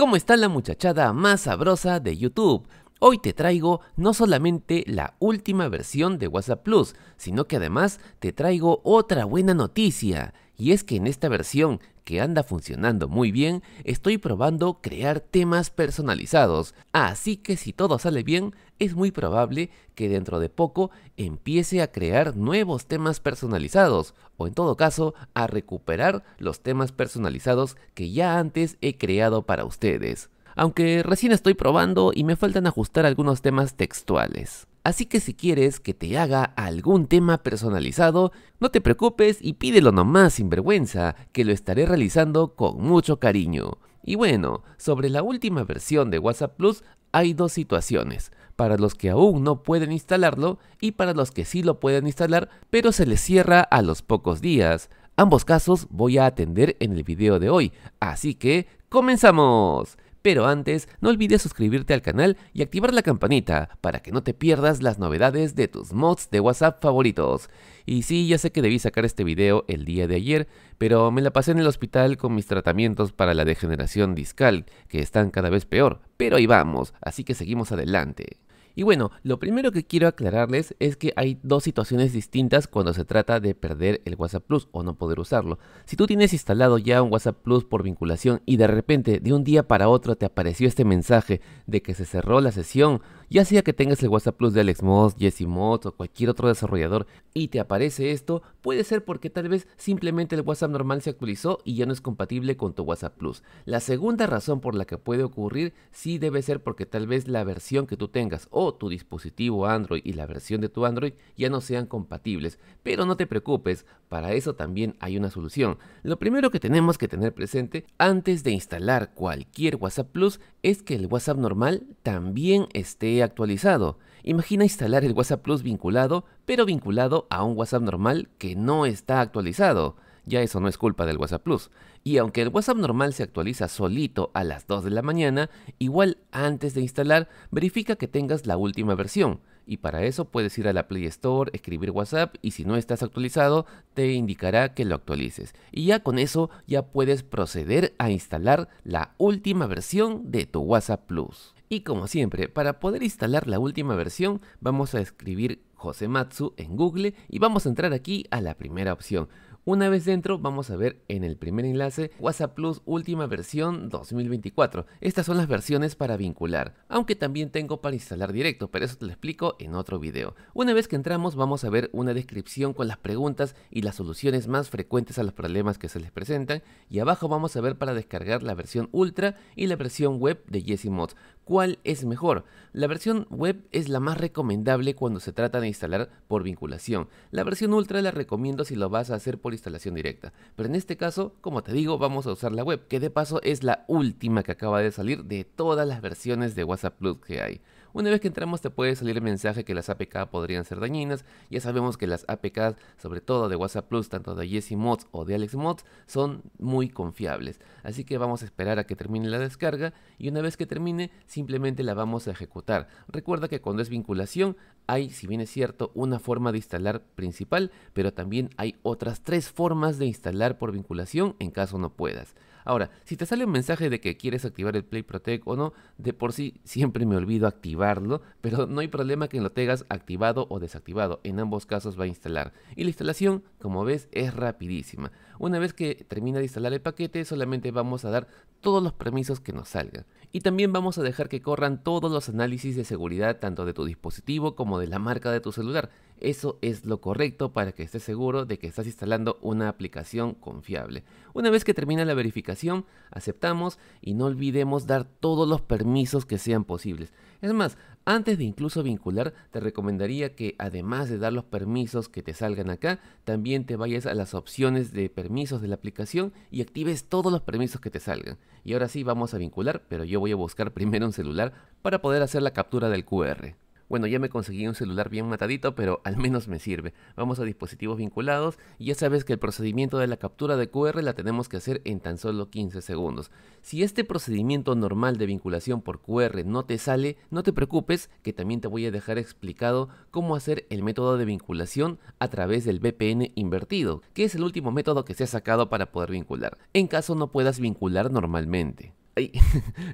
¿Cómo está la muchachada más sabrosa de YouTube? Hoy te traigo no solamente la última versión de WhatsApp Plus, sino que además te traigo otra buena noticia, y es que en esta versión anda funcionando muy bien, estoy probando crear temas personalizados, así que si todo sale bien, es muy probable que dentro de poco empiece a crear nuevos temas personalizados, o en todo caso a recuperar los temas personalizados que ya antes he creado para ustedes. Aunque recién estoy probando y me faltan ajustar algunos temas textuales. Así que si quieres que te haga algún tema personalizado, no te preocupes y pídelo nomás sin vergüenza, que lo estaré realizando con mucho cariño. Y bueno, sobre la última versión de WhatsApp Plus hay dos situaciones, para los que aún no pueden instalarlo y para los que sí lo pueden instalar, pero se les cierra a los pocos días. Ambos casos voy a atender en el video de hoy, así que comenzamos. Pero antes, no olvides suscribirte al canal y activar la campanita para que no te pierdas las novedades de tus mods de WhatsApp favoritos. Y sí, ya sé que debí sacar este video el día de ayer, pero me la pasé en el hospital con mis tratamientos para la degeneración discal, que están cada vez peor, pero ahí vamos, así que seguimos adelante. Y bueno, lo primero que quiero aclararles es que hay dos situaciones distintas cuando se trata de perder el WhatsApp Plus o no poder usarlo. Si tú tienes instalado ya un WhatsApp Plus por vinculación y de repente de un día para otro te apareció este mensaje de que se cerró la sesión ya sea que tengas el WhatsApp Plus de AlexMods, JessyMods o cualquier otro desarrollador y te aparece esto, puede ser porque tal vez simplemente el WhatsApp normal se actualizó y ya no es compatible con tu WhatsApp Plus. La segunda razón por la que puede ocurrir sí debe ser porque tal vez la versión que tú tengas o tu dispositivo Android y la versión de tu Android ya no sean compatibles. Pero no te preocupes, para eso también hay una solución. Lo primero que tenemos que tener presente antes de instalar cualquier WhatsApp Plus es que el WhatsApp normal también esté actualizado. Imagina instalar el WhatsApp Plus vinculado, pero vinculado a un WhatsApp normal que no está actualizado. Ya eso no es culpa del WhatsApp Plus. Y aunque el WhatsApp normal se actualiza solito a las 2 de la mañana, igual antes de instalar verifica que tengas la última versión. Y para eso puedes ir a la Play Store, escribir WhatsApp y si no estás actualizado te indicará que lo actualices. Y ya con eso ya puedes proceder a instalar la última versión de tu WhatsApp Plus. Y como siempre, para poder instalar la última versión, vamos a escribir Josematsu en Google y vamos a entrar aquí a la primera opción. Una vez dentro, vamos a ver en el primer enlace WhatsApp Plus última versión 2024. Estas son las versiones para vincular, aunque también tengo para instalar directo, pero eso te lo explico en otro video. Una vez que entramos, vamos a ver una descripción con las preguntas y las soluciones más frecuentes a los problemas que se les presentan, y abajo vamos a ver para descargar la versión Ultra y la versión web de Yesimods cuál es mejor. La versión web es la más recomendable cuando se trata de instalar por vinculación. La versión ultra la recomiendo si lo vas a hacer por instalación directa. Pero en este caso, como te digo, vamos a usar la web, que de paso es la última que acaba de salir de todas las versiones de WhatsApp Plus que hay. Una vez que entramos te puede salir el mensaje que las APK podrían ser dañinas. Ya sabemos que las APK, sobre todo de WhatsApp Plus, tanto de Jesse Mods o de Alex Mods, son muy confiables. Así que vamos a esperar a que termine la descarga y una vez que termine simplemente la vamos a ejecutar. Recuerda que cuando es vinculación hay, si bien es cierto, una forma de instalar principal, pero también hay otras tres formas de instalar por vinculación en caso no puedas. Ahora, si te sale un mensaje de que quieres activar el Play Protect o no, de por sí siempre me olvido activarlo, pero no hay problema que lo tengas activado o desactivado, en ambos casos va a instalar. Y la instalación, como ves, es rapidísima. Una vez que termina de instalar el paquete, solamente vamos a dar todos los permisos que nos salgan. Y también vamos a dejar que corran todos los análisis de seguridad tanto de tu dispositivo como de la marca de tu celular eso es lo correcto para que estés seguro de que estás instalando una aplicación confiable. Una vez que termina la verificación, aceptamos y no olvidemos dar todos los permisos que sean posibles. Es más, antes de incluso vincular, te recomendaría que además de dar los permisos que te salgan acá, también te vayas a las opciones de permisos de la aplicación y actives todos los permisos que te salgan. Y ahora sí vamos a vincular, pero yo voy a buscar primero un celular para poder hacer la captura del QR. Bueno, ya me conseguí un celular bien matadito, pero al menos me sirve. Vamos a dispositivos vinculados y ya sabes que el procedimiento de la captura de QR la tenemos que hacer en tan solo 15 segundos. Si este procedimiento normal de vinculación por QR no te sale, no te preocupes que también te voy a dejar explicado cómo hacer el método de vinculación a través del VPN invertido, que es el último método que se ha sacado para poder vincular, en caso no puedas vincular normalmente.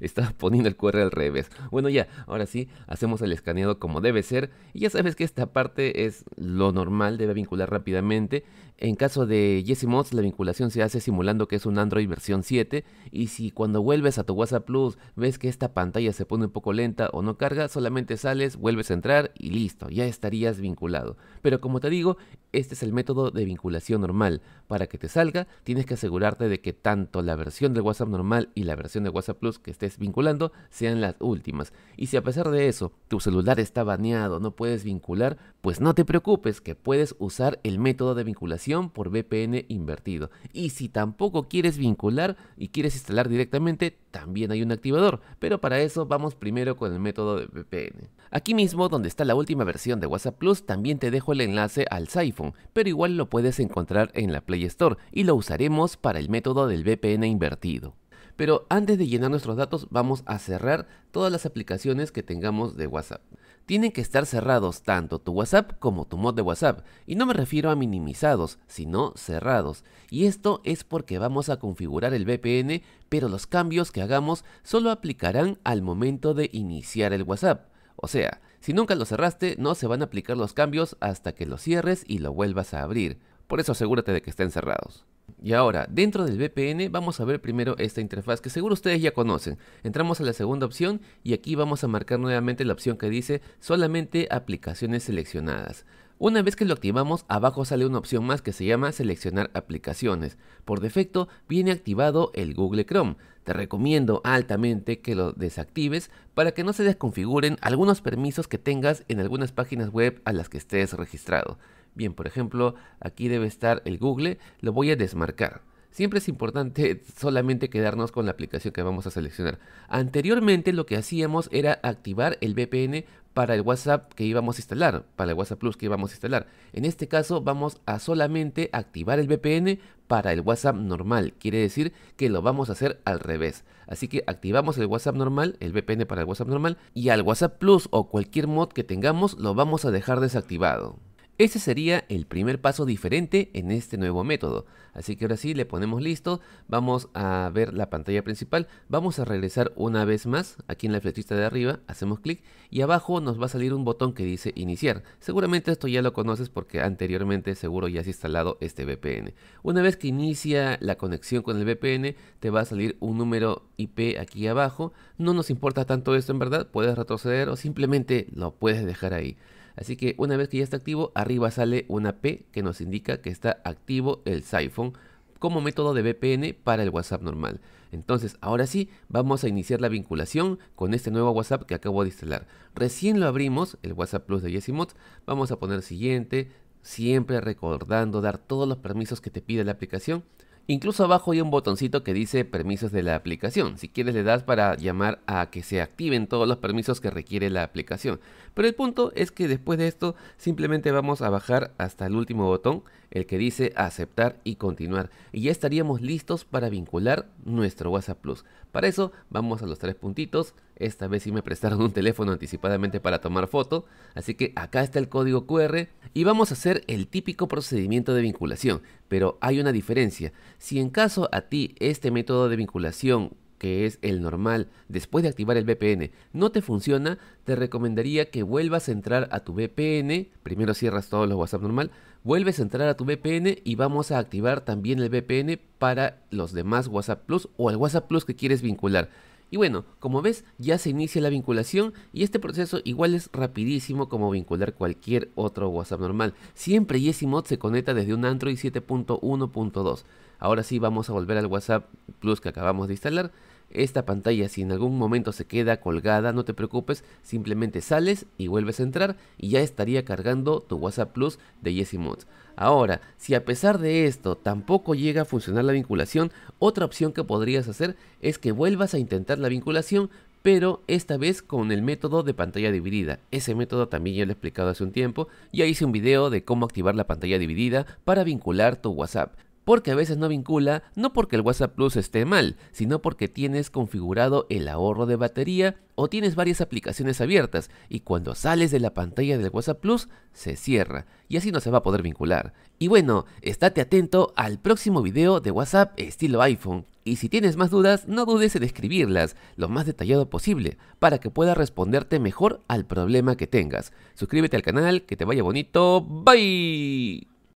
estaba poniendo el QR al revés. Bueno, ya, ahora sí, hacemos el escaneado como debe ser. Y ya sabes que esta parte es lo normal, debe vincular rápidamente. En caso de Jesse Mods, la vinculación se hace simulando que es un Android versión 7 y si cuando vuelves a tu WhatsApp Plus ves que esta pantalla se pone un poco lenta o no carga, solamente sales, vuelves a entrar y listo, ya estarías vinculado. Pero como te digo, este es el método de vinculación normal. Para que te salga, tienes que asegurarte de que tanto la versión de WhatsApp normal y la versión de WhatsApp Plus que estés vinculando sean las últimas. Y si a pesar de eso tu celular está baneado, no puedes vincular, pues no te preocupes que puedes usar el método de vinculación por VPN invertido. Y si tampoco quieres vincular y quieres instalar directamente, también hay un activador. Pero para eso vamos primero con el método de VPN. Aquí mismo donde está la última versión de WhatsApp Plus también te dejo el enlace al Siphon, pero igual lo puedes encontrar en la Play Store y lo usaremos para el método del VPN invertido. Pero antes de llenar nuestros datos vamos a cerrar todas las aplicaciones que tengamos de WhatsApp tienen que estar cerrados tanto tu WhatsApp como tu mod de WhatsApp. Y no me refiero a minimizados, sino cerrados. Y esto es porque vamos a configurar el VPN, pero los cambios que hagamos solo aplicarán al momento de iniciar el WhatsApp. O sea, si nunca lo cerraste, no se van a aplicar los cambios hasta que lo cierres y lo vuelvas a abrir. Por eso asegúrate de que estén cerrados. Y ahora, dentro del VPN vamos a ver primero esta interfaz que seguro ustedes ya conocen. Entramos a la segunda opción y aquí vamos a marcar nuevamente la opción que dice solamente aplicaciones seleccionadas. Una vez que lo activamos, abajo sale una opción más que se llama seleccionar aplicaciones. Por defecto viene activado el Google Chrome. Te recomiendo altamente que lo desactives para que no se desconfiguren algunos permisos que tengas en algunas páginas web a las que estés registrado. Bien, por ejemplo, aquí debe estar el Google, lo voy a desmarcar. Siempre es importante solamente quedarnos con la aplicación que vamos a seleccionar. Anteriormente lo que hacíamos era activar el VPN para el WhatsApp que íbamos a instalar, para el WhatsApp Plus que íbamos a instalar. En este caso vamos a solamente activar el VPN para el WhatsApp normal, quiere decir que lo vamos a hacer al revés. Así que activamos el WhatsApp normal, el VPN para el WhatsApp normal, y al WhatsApp Plus o cualquier mod que tengamos lo vamos a dejar desactivado. Ese sería el primer paso diferente en este nuevo método. Así que ahora sí, le ponemos listo, vamos a ver la pantalla principal, vamos a regresar una vez más, aquí en la flechita de arriba, hacemos clic y abajo nos va a salir un botón que dice iniciar. Seguramente esto ya lo conoces porque anteriormente seguro ya has instalado este VPN. Una vez que inicia la conexión con el VPN, te va a salir un número IP aquí abajo. No nos importa tanto esto en verdad, puedes retroceder o simplemente lo puedes dejar ahí. Así que una vez que ya está activo, arriba sale una P que nos indica que está activo el Siphon como método de VPN para el WhatsApp normal. Entonces, ahora sí, vamos a iniciar la vinculación con este nuevo WhatsApp que acabo de instalar. Recién lo abrimos, el WhatsApp Plus de Yesimod. Vamos a poner siguiente, siempre recordando dar todos los permisos que te pide la aplicación. Incluso abajo hay un botoncito que dice permisos de la aplicación. Si quieres le das para llamar a que se activen todos los permisos que requiere la aplicación. Pero el punto es que después de esto simplemente vamos a bajar hasta el último botón el que dice aceptar y continuar. Y ya estaríamos listos para vincular nuestro WhatsApp Plus. Para eso vamos a los tres puntitos. Esta vez sí me prestaron un teléfono anticipadamente para tomar foto. Así que acá está el código QR y vamos a hacer el típico procedimiento de vinculación. Pero hay una diferencia. Si en caso a ti este método de vinculación que es el normal, después de activar el VPN, no te funciona, te recomendaría que vuelvas a entrar a tu VPN, primero cierras todos los WhatsApp normal, vuelves a entrar a tu VPN y vamos a activar también el VPN para los demás WhatsApp Plus o el WhatsApp Plus que quieres vincular. Y bueno, como ves, ya se inicia la vinculación y este proceso igual es rapidísimo como vincular cualquier otro WhatsApp normal. Siempre Yesimod se conecta desde un Android 7.1.2. Ahora sí vamos a volver al WhatsApp Plus que acabamos de instalar. Esta pantalla si en algún momento se queda colgada, no te preocupes, simplemente sales y vuelves a entrar y ya estaría cargando tu WhatsApp Plus de Yesi Mods. Ahora, si a pesar de esto tampoco llega a funcionar la vinculación, otra opción que podrías hacer es que vuelvas a intentar la vinculación, pero esta vez con el método de pantalla dividida. Ese método también ya lo he explicado hace un tiempo, ya hice un video de cómo activar la pantalla dividida para vincular tu WhatsApp porque a veces no vincula, no porque el WhatsApp Plus esté mal, sino porque tienes configurado el ahorro de batería o tienes varias aplicaciones abiertas y cuando sales de la pantalla del WhatsApp Plus se cierra y así no se va a poder vincular. Y bueno, estate atento al próximo video de WhatsApp estilo iPhone. Y si tienes más dudas, no dudes en escribirlas lo más detallado posible para que pueda responderte mejor al problema que tengas. Suscríbete al canal, que te vaya bonito. Bye.